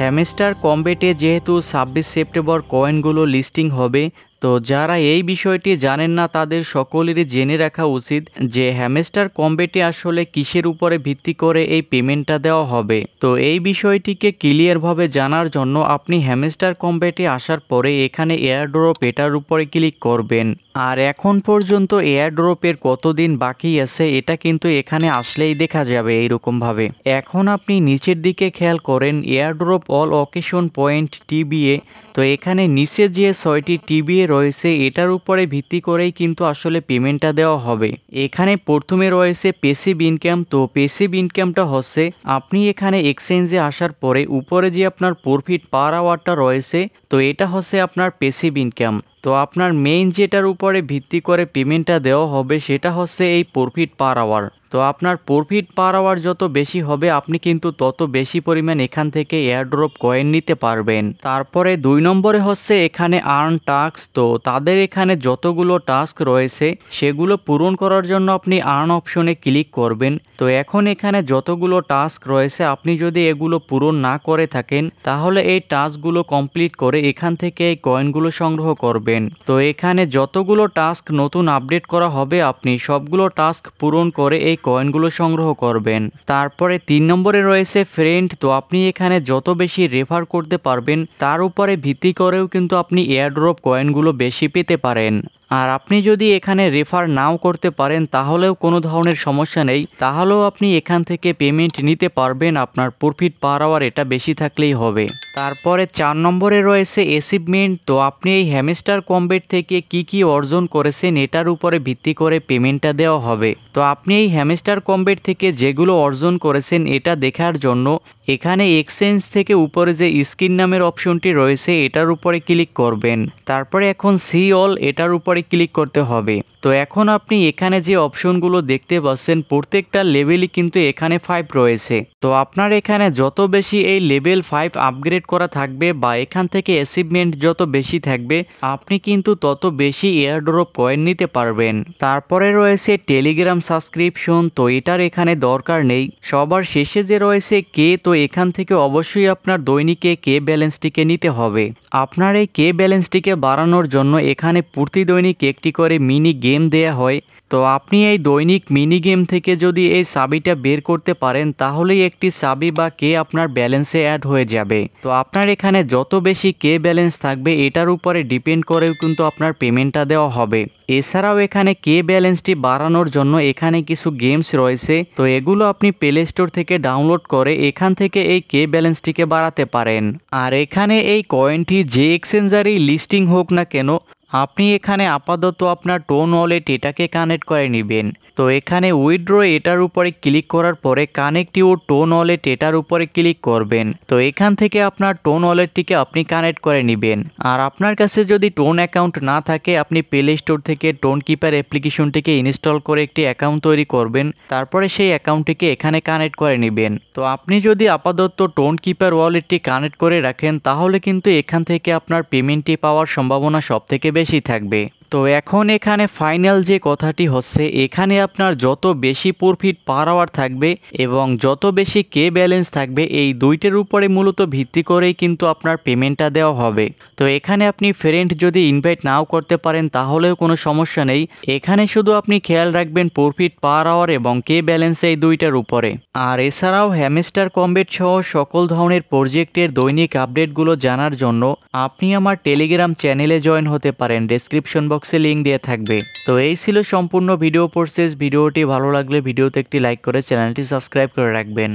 hamster কম্বেটে যেহেতু ছাব্বিশ September কয়েনগুলো লিস্টিং হবে তো যারা এই বিষয়টি জানেন না তাদের সকলেরই জেনে রাখা উচিত যে হ্যামেস্টার কম্বেটি আসলে কিসের উপরে ভিত্তি করে এই পেমেন্টটা দেওয়া হবে তো এই বিষয়টিকে ক্লিয়ারভাবে জানার জন্য আপনি হ্যামেস্টার কম্বেটি আসার পরে এখানে এয়ারড্রপ এটার উপরে ক্লিক করবেন আর এখন পর্যন্ত এয়ারড্রপের কতদিন বাকি আছে এটা কিন্তু এখানে আসলেই দেখা যাবে এইরকমভাবে এখন আপনি নিচের দিকে খেয়াল করেন airdrop all occasion point TBA তো এখানে নিচে যে ছয়টি টিবিএ রয়েছে এটার উপরে ভিত্তি করেই কিন্তু আসলে পেমেন্টটা দেওয়া হবে এখানে প্রথমে রয়েছে পেসিভ ইনকাম তো পেসিভ ইনকামটা হচ্ছে আপনি এখানে এক্সচেঞ্জে আসার পরে উপরে যে আপনার প্রফিট পার আওয়ারটা রয়েছে তো এটা হচ্ছে আপনার পেসিভ ইনকাম তো আপনার মেইন যেটার উপরে ভিত্তি করে পেমেন্টটা দেওয়া হবে সেটা হচ্ছে এই প্রফিট পার আওয়ার তো আপনার প্রফিট পার আওয়ার যত বেশি হবে আপনি কিন্তু তত বেশি পরিমাণ এখান থেকে এয়ারড্রপ কয়েন নিতে পারবেন তারপরে দুই নম্বরে হচ্ছে এখানে আর্ন টাস্ক তো তাদের এখানে যতগুলো টাস্ক রয়েছে সেগুলো পূরণ করার জন্য আপনি আর্ন অপশনে ক্লিক করবেন তো এখন এখানে যতগুলো টাস্ক রয়েছে আপনি যদি এগুলো পূরণ না করে থাকেন তাহলে এই টাস্কগুলো কমপ্লিট করে এখান থেকে এই কয়েনগুলো সংগ্রহ করবেন তো এখানে যতগুলো টাস্ক নতুন আপডেট করা হবে আপনি সবগুলো টাস্ক পূরণ করে এই কয়েনগুলো সংগ্রহ করবেন তারপরে তিন নম্বরে রয়েছে ফ্রেন্ড তো আপনি এখানে যত বেশি রেফার করতে পারবেন তার উপরে ভিত্তি করেও কিন্তু আপনি এয়ারড্রপ কয়েনগুলো বেশি পেতে পারেন আর আপনি যদি এখানে রেফার নাও করতে পারেন তাহলেও কোনো ধরনের সমস্যা নেই তাহলেও আপনি এখান থেকে পেমেন্ট নিতে পারবেন আপনার প্রফিট পার আওয়ার এটা বেশি থাকলেই হবে তারপরে চার নম্বরে রয়েছে অ্যাচিভমেন্ট তো আপনি এই হ্যামেস্টার কম্বেট থেকে কি কি অর্জন করেছেন এটার উপরে ভিত্তি করে পেমেন্টটা দেওয়া হবে তো আপনি এই হ্যামেস্টার কম্বেট থেকে যেগুলো অর্জন করেছেন এটা দেখার জন্য এখানে এক্সচেঞ্জ থেকে উপরে যে স্ক্রিন নামের অপশনটি রয়েছে এটার উপরে ক্লিক করবেন তারপরে এখন সি অল এটার উপরে ক্লিক করতে হবে তো এখন আপনি এখানে যে অপশনগুলো দেখতে পাচ্ছেন প্রত্যেকটা লেভেলই কিন্তু এখানে ফাইভ রয়েছে তো আপনার এখানে যত বেশি এই লেভেল ফাইভ আপগ্রেড করা থাকবে বা এখান থেকে অ্যাচিভমেন্ট যত বেশি থাকবে আপনি কিন্তু তত বেশি এয়ারড্রপ কয়েন নিতে পারবেন তারপরে রয়েছে টেলিগ্রাম সাবস্ক্রিপশন তো এটার এখানে দরকার নেই সবার শেষে যে রয়েছে কে তো এখান থেকে অবশ্যই আপনার দৈনিকে কে ব্যালেন্সটিকে নিতে হবে আপনার এই কে ব্যালেন্সটিকে বাড়ানোর জন্য এখানে প্রতি দৈনিক একটি করে মিনি গেম দেয়া হয় তো আপনি এই দৈনিক মিনি গেম থেকে যদি এই সাবিটা বের করতে পারেন তাহলেই একটি সাবি বা কে আপনার ব্যালেন্সে অ্যাড হয়ে যাবে তো আপনার এখানে যত বেশি কে ব্যালেন্স থাকবে এটার উপরে ডিপেন্ড করেও কিন্তু আপনার পেমেন্টটা দেওয়া হবে এছাড়াও এখানে কে ব্যালেন্সটি বাড়ানোর জন্য এখানে কিছু গেমস রয়েছে তো এগুলো আপনি প্লে স্টোর থেকে ডাউনলোড করে এখান থেকে এই কে ব্যালেন্সটিকে বাড়াতে পারেন আর এখানে এই কয়েনটি যে এক্সচেঞ্জারই লিস্টিং হোক না কেন আপনি এখানে আপাতত আপনার টোন ওয়ালেট এটাকে কানেক্ট করে নেবেন তো এখানে উইড্রো এটার উপরে ক্লিক করার পরে কানেক্টিভ টোন ওয়ালেট এটার উপরে ক্লিক করবেন তো এখান থেকে আপনার টোন ওয়ালেটটিকে আপনি কানেক্ট করে নেবেন আর আপনার কাছে যদি টোন অ্যাকাউন্ট না থাকে আপনি প্লে স্টোর থেকে টোন কিপার অ্যাপ্লিকেশনটিকে ইনস্টল করে একটি অ্যাকাউন্ট তৈরি করবেন তারপরে সেই অ্যাকাউন্টটিকে এখানে কানেক্ট করে নেবেন তো আপনি যদি আপাতত টোন কিপার ওয়ালেটটি কানেক্ট করে রাখেন তাহলে কিন্তু এখান থেকে আপনার পেমেন্টটি পাওয়ার সম্ভাবনা সবথেকে বেশি থাকবে তো এখন এখানে ফাইনাল যে কথাটি হচ্ছে এখানে আপনার যত বেশি প্রফিট পার আওয়ার থাকবে এবং যত বেশি কে ব্যালেন্স থাকবে এই দুইটার উপরে মূলত ভিত্তি করেই কিন্তু আপনার পেমেন্টটা দেওয়া হবে তো এখানে আপনি ফ্রেন্ড যদি ইনভাইট নাও করতে পারেন তাহলেও কোনো সমস্যা নেই এখানে শুধু আপনি খেয়াল রাখবেন প্রফিট পার আওয়ার এবং কে ব্যালেন্স এই দুইটার উপরে আর এছাড়াও হ্যামেস্টার কম্বেট সহ সকল ধরনের প্রজেক্টের দৈনিক আপডেটগুলো জানার জন্য আপনি আমার টেলিগ্রাম চ্যানেলে জয়েন হতে পারেন ডেসক্রিপশন বক্স বক্সে লিঙ্ক দিয়ে থাকবে তো এই ছিল সম্পূর্ণ ভিডিও পোর্সেস ভিডিওটি ভালো লাগলে ভিডিওতে একটি লাইক করে চ্যানেলটি সাবস্ক্রাইব করে রাখবেন